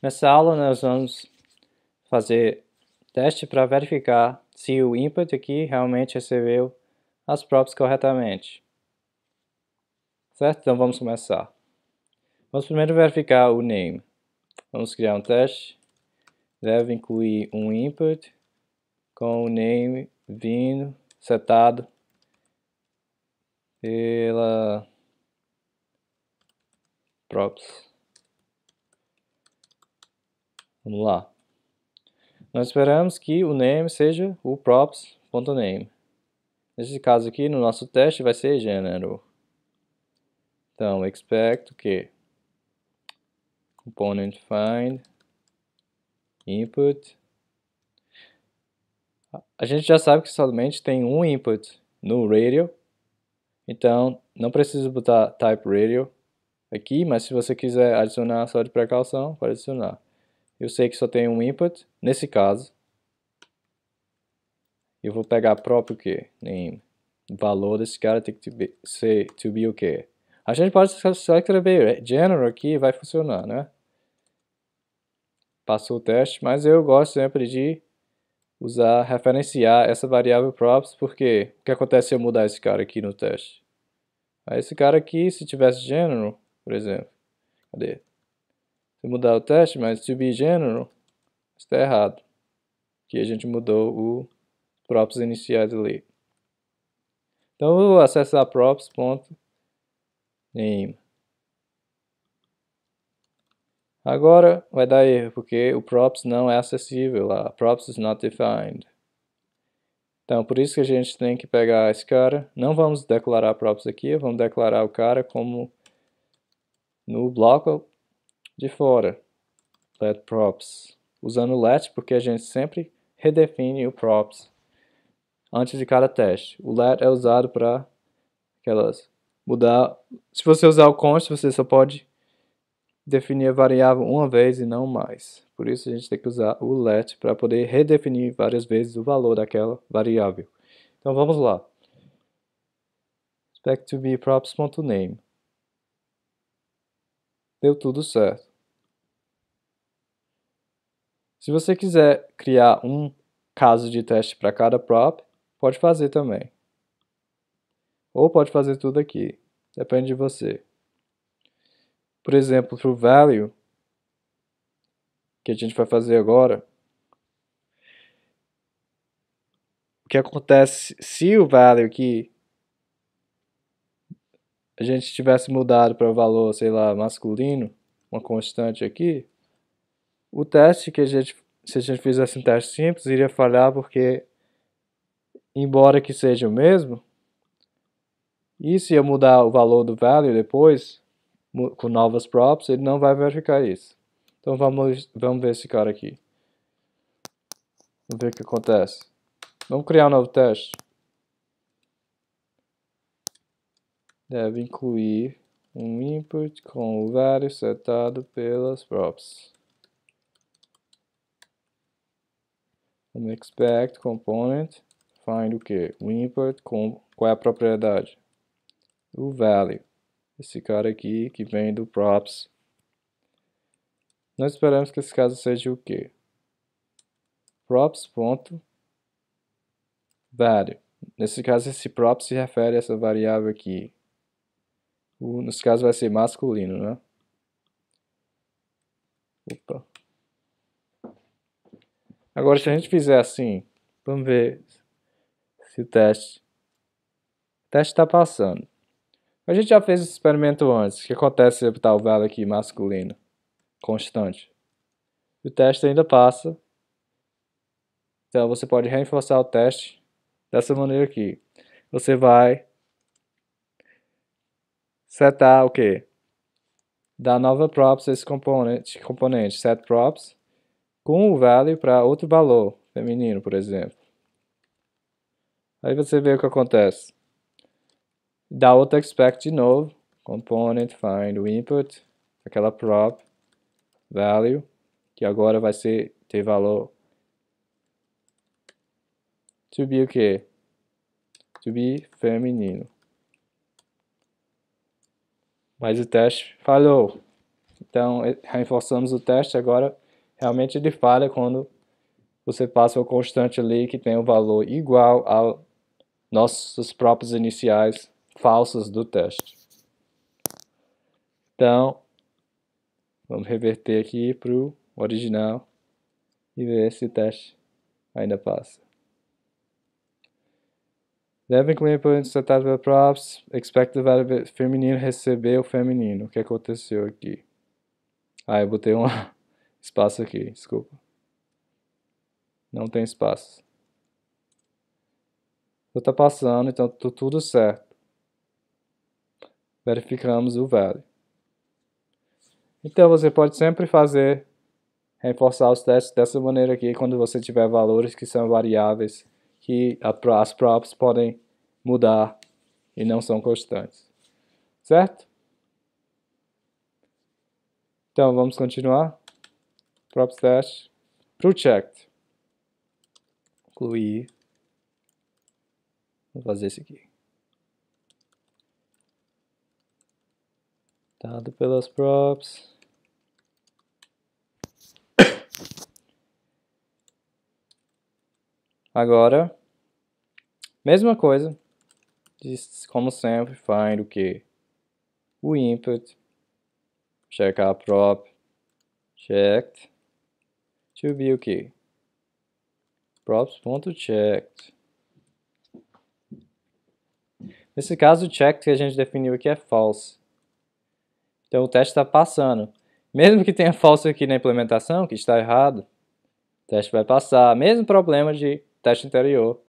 Nessa aula, nós vamos fazer teste para verificar se o input aqui realmente recebeu as props corretamente. Certo? Então vamos começar. Vamos primeiro verificar o name. Vamos criar um teste. Deve incluir um input com o name vindo, setado pela props. Vamos lá. Nós esperamos que o name seja o props.name. Nesse caso aqui, no nosso teste, vai ser gênero. Então, expect o quê? Component find input. A gente já sabe que somente tem um input no radio. Então, não precisa botar type radio aqui, mas se você quiser adicionar só de precaução, pode adicionar eu sei que só tem um input, nesse caso, eu vou pegar próprio que name. Valor desse cara tem que to be, ser to be o okay. quê? A gente pode escrever general aqui e vai funcionar, né? Passou o teste, mas eu gosto sempre de usar, referenciar essa variável props, porque o que acontece se eu mudar esse cara aqui no teste? esse cara aqui, se tivesse general, por exemplo, cadê? Se mudar o teste, mas to be general, está errado. Que a gente mudou o props iniciais ali. Então eu vou acessar props.name. Agora vai dar erro, porque o props não é acessível lá. Props is not defined. Então, por isso que a gente tem que pegar esse cara. Não vamos declarar props aqui, vamos declarar o cara como no bloco de fora, let props, usando let porque a gente sempre redefine o props antes de cada teste. O let é usado para aquelas mudar. Se você usar o const, você só pode definir a variável uma vez e não mais. Por isso a gente tem que usar o let para poder redefinir várias vezes o valor daquela variável. Então vamos lá. expect to be props.name. Deu tudo certo. Se você quiser criar um caso de teste para cada prop, pode fazer também. Ou pode fazer tudo aqui, depende de você. Por exemplo, para o value, que a gente vai fazer agora, o que acontece se o value aqui a gente tivesse mudado para o valor, sei lá, masculino, uma constante aqui, o teste que a gente, se a gente fizesse um teste simples, iria falhar porque, embora que seja o mesmo, isso ia mudar o valor do value depois, com novas props, ele não vai verificar isso. Então vamos, vamos ver esse cara aqui. Vamos ver o que acontece. Vamos criar um novo teste. Deve incluir um input com o value setado pelas props. Vamos expect component, find o que? O input, com, qual é a propriedade? O value. Esse cara aqui que vem do props. Nós esperamos que esse caso seja o que? Props.value. Nesse caso, esse props se refere a essa variável aqui. O, nesse caso vai ser masculino, né? Opa. Agora, se a gente fizer assim, vamos ver se o teste. teste está passando. A gente já fez esse experimento antes. O que acontece se eu botar o value aqui masculino? Constante. O teste ainda passa. Então você pode reforçar o teste dessa maneira aqui. Você vai setar o que? Dar nova props a esse componente, componente set props com o value para outro valor, feminino, por exemplo. Aí você vê o que acontece. Dá outra expect de novo, component find o input, aquela prop value, que agora vai ser ter valor to be o que? To be feminino. Mas o teste falhou. Então, reforçamos o teste agora realmente ele falha quando você passa o constante ali que tem um valor igual aos nossos próprios iniciais falsos do teste. Então, vamos reverter aqui para o original e ver se o teste ainda passa. Devem comer por insertado pela props, expect the value feminino receber o feminino. O que aconteceu aqui? Ah, eu botei uma Espaço aqui, desculpa. Não tem espaço. Então tá passando, então tá tudo certo. Verificamos o value. Então você pode sempre fazer, reforçar os testes dessa maneira aqui, quando você tiver valores que são variáveis, que as props podem mudar e não são constantes. Certo? Então vamos continuar prop slash project. Incluir. Vou fazer isso aqui. Dado pelas props. Agora, mesma coisa, como sempre, find o que? O input, Checar a prop, checked, to be o quê? Props.checked. Nesse caso, o checked que a gente definiu aqui é false. Então o teste está passando. Mesmo que tenha false aqui na implementação, que está errado, o teste vai passar. Mesmo problema de teste anterior,